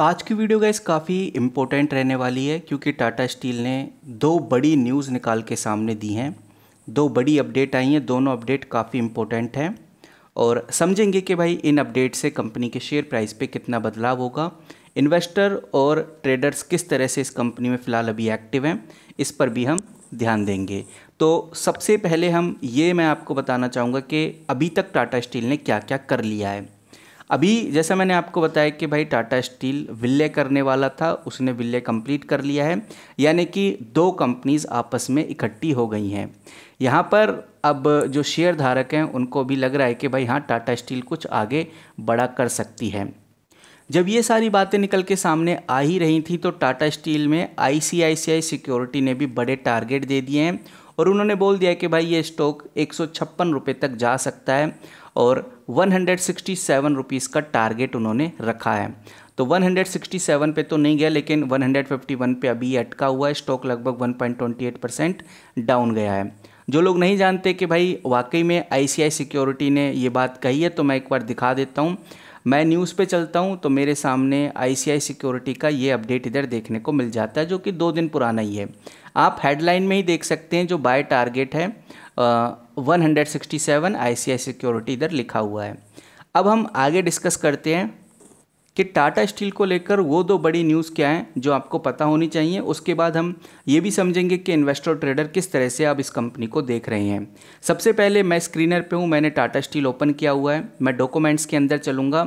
आज की video guys काफ़ी इम्पोर्टेंट रहने वाली है क्योंकि टाटा स्टील ने दो बड़ी न्यूज़ निकाल के सामने दी हैं दो बड़ी अपडेट आई हैं दोनों अपडेट काफ़ी इम्पोर्टेंट हैं और समझेंगे कि भाई इन अपडेट से कंपनी के शेयर प्राइस पे कितना बदलाव होगा इन्वेस्टर और ट्रेडर्स किस तरह से इस कंपनी में फ़िलहाल अभी एक्टिव हैं इस पर भी हम ध्यान देंगे तो सबसे पहले हम ये मैं आपको बताना चाहूँगा कि अभी तक टाटा स्टील ने क्या क्या कर लिया है अभी जैसा मैंने आपको बताया कि भाई टाटा स्टील विलय करने वाला था उसने विलय कंप्लीट कर लिया है यानी कि दो कंपनीज आपस में इकट्ठी हो गई हैं यहाँ पर अब जो शेयर धारक हैं उनको भी लग रहा है कि भाई हाँ टाटा स्टील कुछ आगे बड़ा कर सकती है जब ये सारी बातें निकल के सामने आ ही रही थी तो टाटा स्टील में आईसीआईसीआई सिक्योरिटी ने भी बड़े टारगेट दे दिए हैं और उन्होंने बोल दिया कि भाई ये स्टॉक एक सौ तक जा सकता है और 167 रुपीस का टारगेट उन्होंने रखा है तो 167 पे तो नहीं गया लेकिन 151 पे अभी अटका हुआ है स्टॉक लगभग 1.28 परसेंट डाउन गया है जो लोग नहीं जानते कि भाई वाकई में आईसीआई सिक्योरिटी ने ये बात कही है तो मैं एक बार दिखा देता हूँ मैं न्यूज़ पे चलता हूँ तो मेरे सामने आईसीआई सिक्योरिटी का ये अपडेट इधर देखने को मिल जाता है जो कि दो दिन पुराना ही है आप हेडलाइन में ही देख सकते हैं जो बाय टारगेट है 167 आईसीआई सिक्योरिटी इधर लिखा हुआ है अब हम आगे डिस्कस करते हैं कि टाटा स्टील को लेकर वो दो बड़ी न्यूज़ क्या हैं जो आपको पता होनी चाहिए उसके बाद हम ये भी समझेंगे कि इन्वेस्टर ट्रेडर किस तरह से आप इस कंपनी को देख रहे हैं सबसे पहले मैं स्क्रीनर पे हूँ मैंने टाटा स्टील ओपन किया हुआ है मैं डॉक्यूमेंट्स के अंदर चलूँगा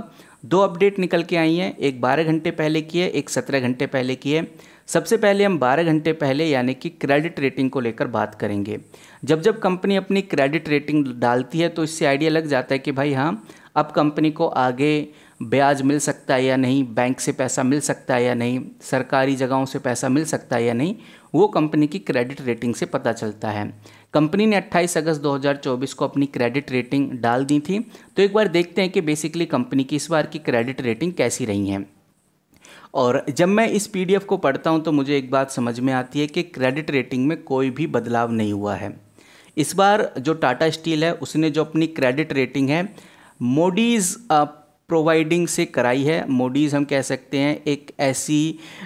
दो अपडेट निकल के आई हैं एक बारह घंटे पहले की है एक सत्रह घंटे पहले की है सबसे पहले हम 12 घंटे पहले यानी कि क्रेडिट रेटिंग को लेकर बात करेंगे जब जब कंपनी अपनी क्रेडिट रेटिंग डालती है तो इससे आइडिया लग जाता है कि भाई हाँ अब कंपनी को आगे ब्याज मिल सकता है या नहीं बैंक से पैसा मिल सकता है या नहीं सरकारी जगहों से पैसा मिल सकता है या नहीं वो कंपनी की क्रेडिट रेटिंग से पता चलता है कंपनी ने 28 अगस्त 2024 को अपनी क्रेडिट रेटिंग डाल दी थी तो एक बार देखते हैं कि बेसिकली कंपनी की इस बार की क्रेडिट रेटिंग कैसी रही हैं और जब मैं इस पी को पढ़ता हूँ तो मुझे एक बात समझ में आती है कि क्रेडिट रेटिंग में कोई भी बदलाव नहीं हुआ है इस बार जो टाटा स्टील है उसने जो अपनी क्रेडिट रेटिंग है मोडीज़ प्रोवाइडिंग से कराई है मोडीज़ हम कह सकते हैं एक ऐसी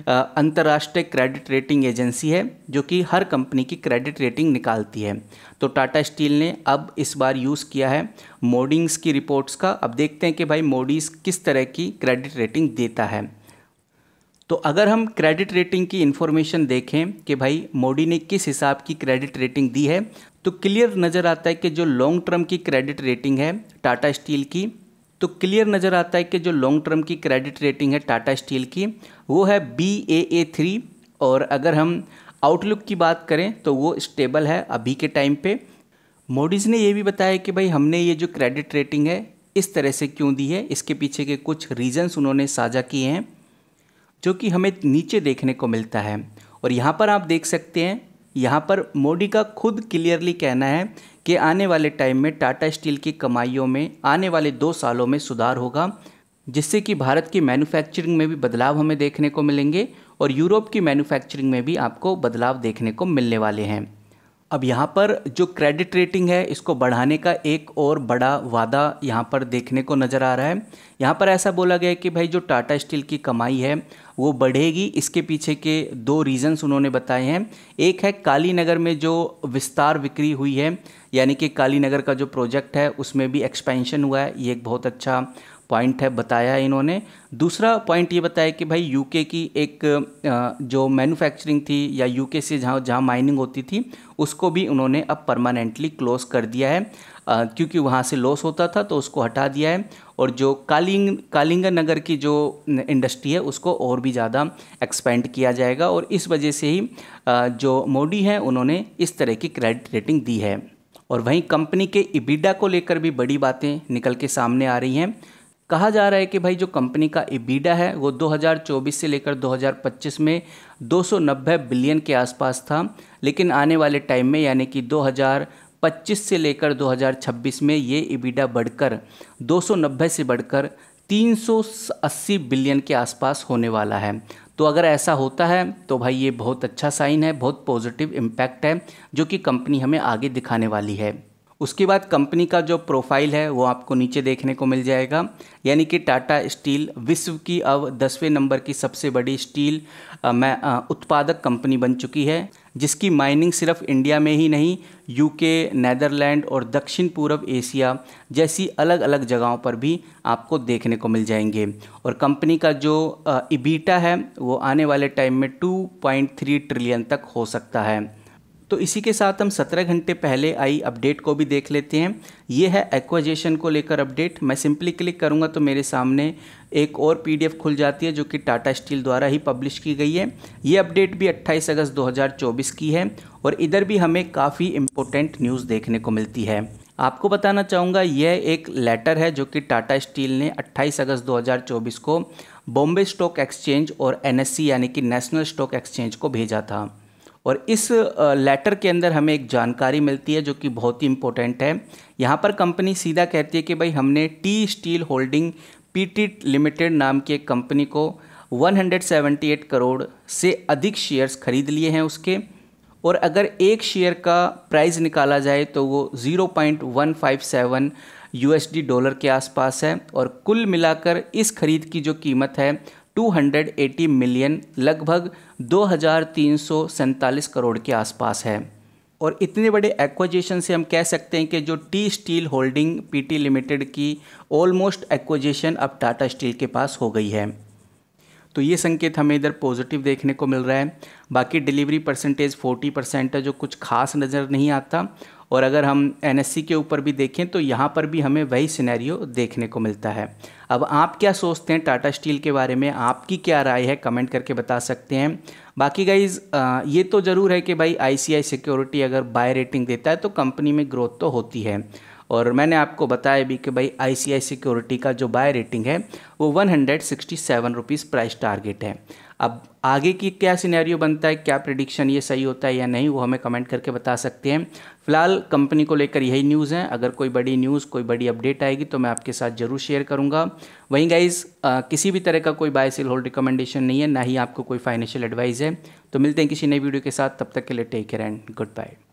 अंतर्राष्ट्रीय क्रेडिट रेटिंग एजेंसी है जो कि हर कंपनी की क्रेडिट रेटिंग निकालती है तो टाटा स्टील ने अब इस बार यूज़ किया है मोडिंग्स की रिपोर्ट्स का अब देखते हैं कि भाई मोडीज़ किस तरह की क्रेडिट रेटिंग देता है तो अगर हम क्रेडिट रेटिंग की इन्फॉर्मेशन देखें कि भाई मोडी ने किस हिसाब की क्रेडिट रेटिंग दी है तो क्लियर नज़र आता है कि जो लॉन्ग टर्म की क्रेडिट रेटिंग है टाटा स्टील की तो क्लियर नज़र आता है कि जो लॉन्ग टर्म की क्रेडिट रेटिंग है टाटा स्टील की वो है बी ए ए थ्री और अगर हम आउटलुक की बात करें तो वो स्टेबल है अभी के टाइम पे मोडीज़ ने ये भी बताया कि भाई हमने ये जो क्रेडिट रेटिंग है इस तरह से क्यों दी है इसके पीछे के कुछ रीजंस उन्होंने साझा किए हैं जो कि हमें नीचे देखने को मिलता है और यहाँ पर आप देख सकते हैं यहाँ पर मोदी का खुद क्लियरली कहना है कि आने वाले टाइम में टाटा स्टील की कमाइयों में आने वाले दो सालों में सुधार होगा जिससे कि भारत की मैन्युफैक्चरिंग में भी बदलाव हमें देखने को मिलेंगे और यूरोप की मैन्युफैक्चरिंग में भी आपको बदलाव देखने को मिलने वाले हैं अब यहाँ पर जो क्रेडिट रेटिंग है इसको बढ़ाने का एक और बड़ा वादा यहाँ पर देखने को नज़र आ रहा है यहाँ पर ऐसा बोला गया है कि भाई जो टाटा स्टील की कमाई है वो बढ़ेगी इसके पीछे के दो रीज़न्स उन्होंने बताए हैं एक है काली नगर में जो विस्तार बिक्री हुई है यानी कि काली नगर का जो प्रोजेक्ट है उसमें भी एक्सपेंशन हुआ है ये एक बहुत अच्छा पॉइंट है बताया इन्होंने दूसरा पॉइंट ये बताया कि भाई यूके की एक जो मैन्युफैक्चरिंग थी या यूके से जहाँ जहाँ माइनिंग होती थी उसको भी उन्होंने अब परमानेंटली क्लोज कर दिया है क्योंकि वहाँ से लॉस होता था तो उसको हटा दिया है और जो कालिंग कालिंगा नगर की जो इंडस्ट्री है उसको और भी ज़्यादा एक्सपेंड किया जाएगा और इस वजह से ही जो मोडी हैं उन्होंने इस तरह की क्रेडिट रेटिंग दी है और वहीं कंपनी के इबिडा को लेकर भी बड़ी बातें निकल के सामने आ रही हैं कहा जा रहा है कि भाई जो कंपनी का इबीडा है वो 2024 से लेकर 2025 में 290 बिलियन के आसपास था लेकिन आने वाले टाइम में यानी कि 2025 से लेकर 2026 में ये इबीडा बढ़कर 290 से बढ़कर 380 बिलियन के आसपास होने वाला है तो अगर ऐसा होता है तो भाई ये बहुत अच्छा साइन है बहुत पॉजिटिव इम्पैक्ट है जो कि कंपनी हमें आगे दिखाने वाली है उसके बाद कंपनी का जो प्रोफाइल है वो आपको नीचे देखने को मिल जाएगा यानी कि टाटा स्टील विश्व की अब दसवें नंबर की सबसे बड़ी स्टील उत्पादक कंपनी बन चुकी है जिसकी माइनिंग सिर्फ इंडिया में ही नहीं यूके नैदरलैंड और दक्षिण पूर्व एशिया जैसी अलग अलग जगहों पर भी आपको देखने को मिल जाएंगे और कंपनी का जो इबीटा है वो आने वाले टाइम में 2.3 ट्रिलियन तक हो सकता है तो इसी के साथ हम 17 घंटे पहले आई अपडेट को भी देख लेते हैं ये है एक्वाजेशन को लेकर अपडेट मैं सिंपली क्लिक करूँगा तो मेरे सामने एक और पीडीएफ खुल जाती है जो कि टाटा स्टील द्वारा ही पब्लिश की गई है ये अपडेट भी 28 अगस्त 2024 की है और इधर भी हमें काफ़ी इम्पोर्टेंट न्यूज़ देखने को मिलती है आपको बताना चाहूँगा यह एक लेटर है जो कि टाटा स्टील ने 28 अगस्त 2024 को बॉम्बे स्टॉक एक्सचेंज और एनएससी यानी कि नेशनल स्टॉक एक्सचेंज को भेजा था और इस लेटर के अंदर हमें एक जानकारी मिलती है जो कि बहुत ही इम्पोर्टेंट है यहाँ पर कंपनी सीधा कहती है कि भाई हमने T steel Holding P Limited नाम की एक कंपनी को 178 करोड़ से अधिक शेयर्स खरीद लिए हैं उसके और अगर एक शेयर का प्राइस निकाला जाए तो वो 0.157 पॉइंट डॉलर के आसपास है और कुल मिलाकर इस खरीद की जो कीमत है 280 मिलियन लगभग दो करोड़ के आसपास है और इतने बड़े एक्वाजेशन से हम कह सकते हैं कि जो T steel holding PT limited की ऑलमोस्ट एक्वाजेशन अब टाटा स्टील के पास हो गई है तो ये संकेत हमें इधर पॉजिटिव देखने को मिल रहा है बाकी डिलीवरी परसेंटेज 40 परसेंट है जो कुछ खास नज़र नहीं आता और अगर हम एन के ऊपर भी देखें तो यहाँ पर भी हमें वही सिनेरियो देखने को मिलता है अब आप क्या सोचते हैं टाटा स्टील के बारे में आपकी क्या राय है कमेंट करके बता सकते हैं बाकी गाइज ये तो ज़रूर है कि भाई आई सिक्योरिटी अगर बाय रेटिंग देता है तो कंपनी में ग्रोथ तो होती है और मैंने आपको बताया भी कि भाई आई सिक्योरिटी का जो बाय रेटिंग है वो वन हंड्रेड प्राइस टारगेट है अब आगे की क्या सिनेरियो बनता है क्या प्रिडिक्शन ये सही होता है या नहीं वो हमें कमेंट करके बता सकते हैं फिलहाल कंपनी को लेकर यही न्यूज़ है अगर कोई बड़ी न्यूज़ कोई बड़ी अपडेट आएगी तो मैं आपके साथ ज़रूर शेयर करूँगा वहीं गाइज किसी भी तरह का कोई बाय सेल होल्ड रिकमेंडेशन नहीं है ना ही आपको कोई फाइनेंशियल एडवाइस है तो मिलते हैं किसी नई वीडियो के साथ तब तक के लिए take care and good bye